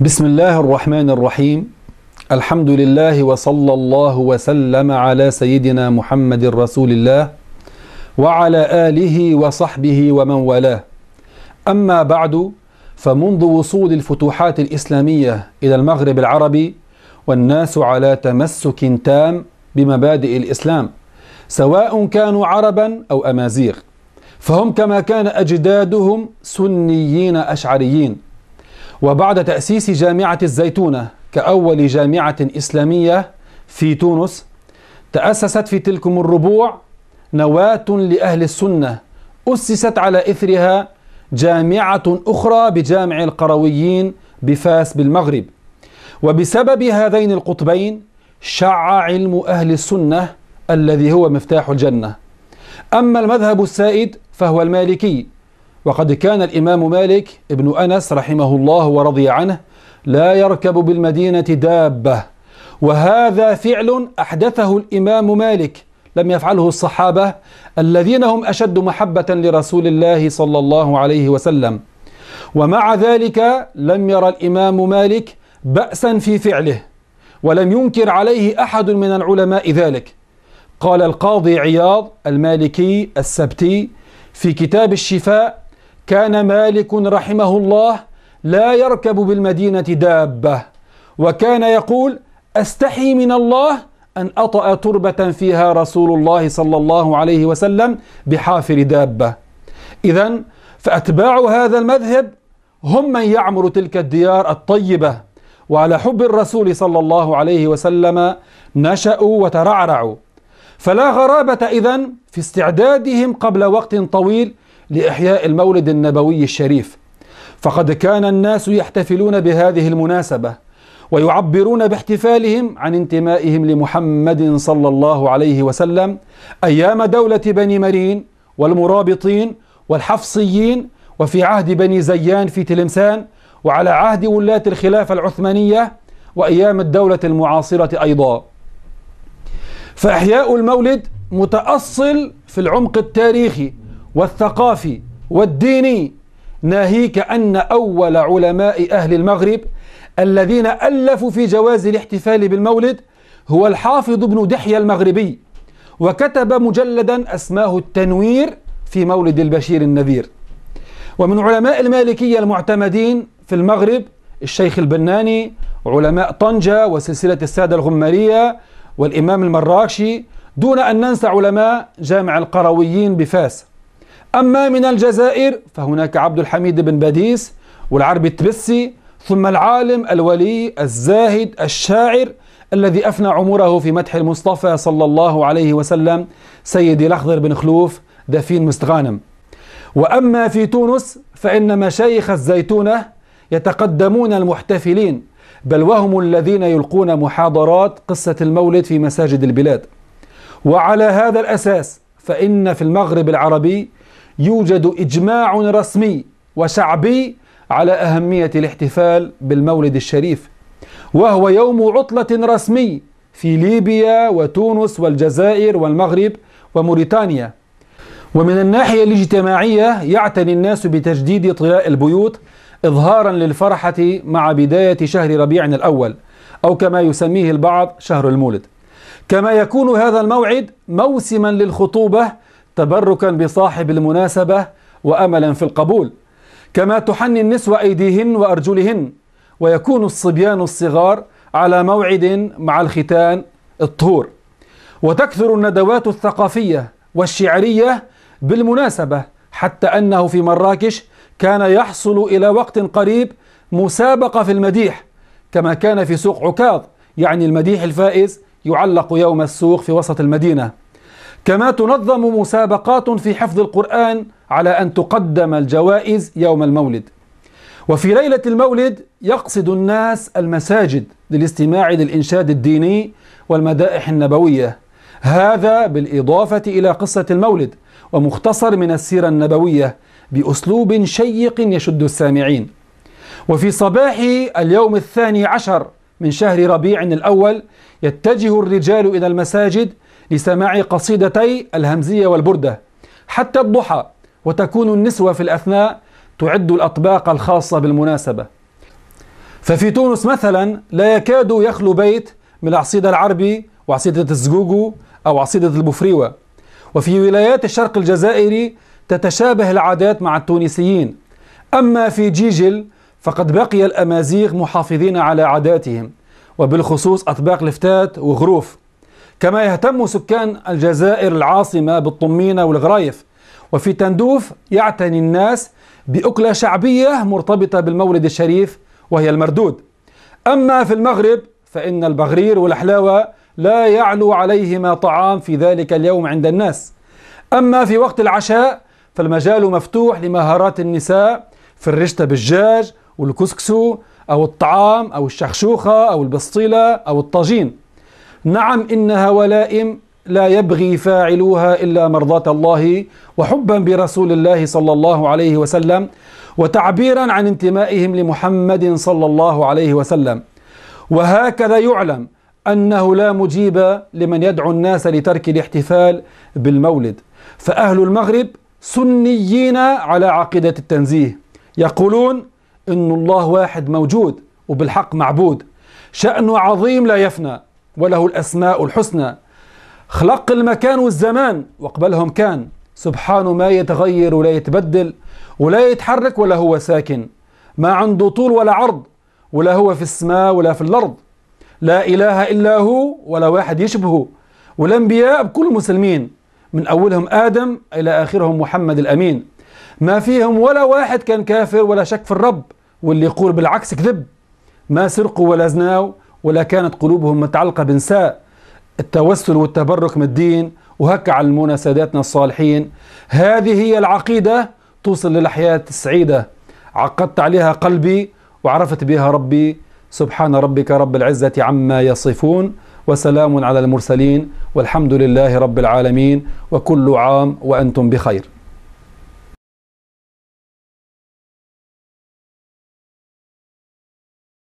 بسم الله الرحمن الرحيم الحمد لله وصلى الله وسلم على سيدنا محمد رسول الله وعلى آله وصحبه ومن والاه أما بعد فمنذ وصول الفتوحات الإسلامية إلى المغرب العربي والناس على تمسك تام بمبادئ الإسلام سواء كانوا عربا أو أمازيغ فهم كما كان أجدادهم سنيين أشعريين وبعد تأسيس جامعة الزيتونة كأول جامعة إسلامية في تونس تأسست في تلكم الربوع نواة لأهل السنة أسست على إثرها جامعة أخرى بجامع القرويين بفاس بالمغرب وبسبب هذين القطبين شع علم أهل السنة الذي هو مفتاح الجنة أما المذهب السائد فهو المالكي وقد كان الإمام مالك ابن أنس رحمه الله ورضي عنه لا يركب بالمدينة دابة وهذا فعل أحدثه الإمام مالك لم يفعله الصحابة الذين هم أشد محبة لرسول الله صلى الله عليه وسلم ومع ذلك لم يرى الإمام مالك بأسا في فعله ولم ينكر عليه أحد من العلماء ذلك قال القاضي عياض المالكي السبتي في كتاب الشفاء كان مالك رحمه الله لا يركب بالمدينة دابة وكان يقول أستحي من الله أن أطأ تربة فيها رسول الله صلى الله عليه وسلم بحافر دابة إذا فأتباع هذا المذهب هم من يعمر تلك الديار الطيبة وعلى حب الرسول صلى الله عليه وسلم نشأوا وترعرعوا فلا غرابة إذن في استعدادهم قبل وقت طويل لإحياء المولد النبوي الشريف فقد كان الناس يحتفلون بهذه المناسبة ويعبرون باحتفالهم عن انتمائهم لمحمد صلى الله عليه وسلم أيام دولة بني مرين والمرابطين والحفصيين وفي عهد بني زيان في تلمسان وعلى عهد ولاة الخلافة العثمانية وأيام الدولة المعاصرة أيضا فإحياء المولد متأصل في العمق التاريخي والثقافي والديني ناهيك أن أول علماء أهل المغرب الذين ألفوا في جواز الاحتفال بالمولد هو الحافظ ابن دحية المغربي وكتب مجلدا أسماه التنوير في مولد البشير النذير ومن علماء المالكية المعتمدين في المغرب الشيخ البناني علماء طنجة وسلسلة السادة الغمارية والإمام المراكشي دون أن ننسى علماء جامع القرويين بفاس أما من الجزائر فهناك عبد الحميد بن باديس والعربي التبسي ثم العالم الولي الزاهد الشاعر الذي أفنى عمره في مدح المصطفى صلى الله عليه وسلم سيدي الأخضر بن خلوف دفين مستغانم وأما في تونس فإن مشايخ الزيتونة يتقدمون المحتفلين بل وهم الذين يلقون محاضرات قصة المولد في مساجد البلاد وعلى هذا الأساس فإن في المغرب العربي يوجد إجماع رسمي وشعبي على أهمية الاحتفال بالمولد الشريف وهو يوم عطلة رسمي في ليبيا وتونس والجزائر والمغرب وموريتانيا ومن الناحية الاجتماعية يعتني الناس بتجديد طلاء البيوت إظهارا للفرحة مع بداية شهر ربيع الأول أو كما يسميه البعض شهر المولد كما يكون هذا الموعد موسما للخطوبة تبركا بصاحب المناسبة وأملا في القبول كما تحني النسوة أيديهن وأرجلهن ويكون الصبيان الصغار على موعد مع الختان الطهور وتكثر الندوات الثقافية والشعرية بالمناسبة حتى أنه في مراكش كان يحصل إلى وقت قريب مسابقة في المديح كما كان في سوق عكاظ يعني المديح الفائز يعلق يوم السوق في وسط المدينة كما تنظم مسابقات في حفظ القرآن على أن تقدم الجوائز يوم المولد وفي ليلة المولد يقصد الناس المساجد للاستماع للإنشاد الديني والمدائح النبوية هذا بالإضافة إلى قصة المولد ومختصر من السيرة النبوية بأسلوب شيق يشد السامعين وفي صباح اليوم الثاني عشر من شهر ربيع الأول يتجه الرجال إلى المساجد لسماع قصيدتي الهمزية والبردة حتى الضحى وتكون النسوة في الأثناء تعد الأطباق الخاصة بالمناسبة ففي تونس مثلا لا يكاد يخلو بيت من العصيدة العربي وعصيدة الزجوجو أو عصيدة البفريوة وفي ولايات الشرق الجزائري تتشابه العادات مع التونسيين أما في جيجل فقد بقي الأمازيغ محافظين على عاداتهم وبالخصوص أطباق لفتات وغروف كما يهتم سكان الجزائر العاصمة بالطمينة والغرايف وفي تندوف يعتني الناس بأكلة شعبية مرتبطة بالمولد الشريف وهي المردود أما في المغرب فإن البغرير والحلاوة لا يعلو عليهما طعام في ذلك اليوم عند الناس أما في وقت العشاء فالمجال مفتوح لمهارات النساء في الرشتة بالجاج والكسكسو أو الطعام أو الشخشوخة أو البسطيلة أو الطاجين نعم إنها ولائم لا يبغي فاعلوها إلا مرضاة الله وحبا برسول الله صلى الله عليه وسلم وتعبيرا عن انتمائهم لمحمد صلى الله عليه وسلم وهكذا يعلم أنه لا مجيب لمن يدعو الناس لترك الاحتفال بالمولد فأهل المغرب سنيين على عقيدة التنزيه يقولون إن الله واحد موجود وبالحق معبود شأنه عظيم لا يفنى وله الأسماء الحسنى خلق المكان والزمان وقبلهم كان سبحانه ما يتغير ولا يتبدل ولا يتحرك ولا هو ساكن ما عنده طول ولا عرض ولا هو في السماء ولا في الأرض لا إله إلا هو ولا واحد يشبهه والأنبياء بكل المسلمين من أولهم آدم إلى آخرهم محمد الأمين ما فيهم ولا واحد كان كافر ولا شك في الرب واللي يقول بالعكس كذب ما سرقوا ولا زناوا ولا كانت قلوبهم متعلقة بنساء التوسل والتبرك من الدين وهكا علمونا ساداتنا الصالحين هذه هي العقيدة توصل للحياة السعيدة عقدت عليها قلبي وعرفت بها ربي سبحان ربك رب العزة عما يصفون وسلام على المرسلين والحمد لله رب العالمين وكل عام وأنتم بخير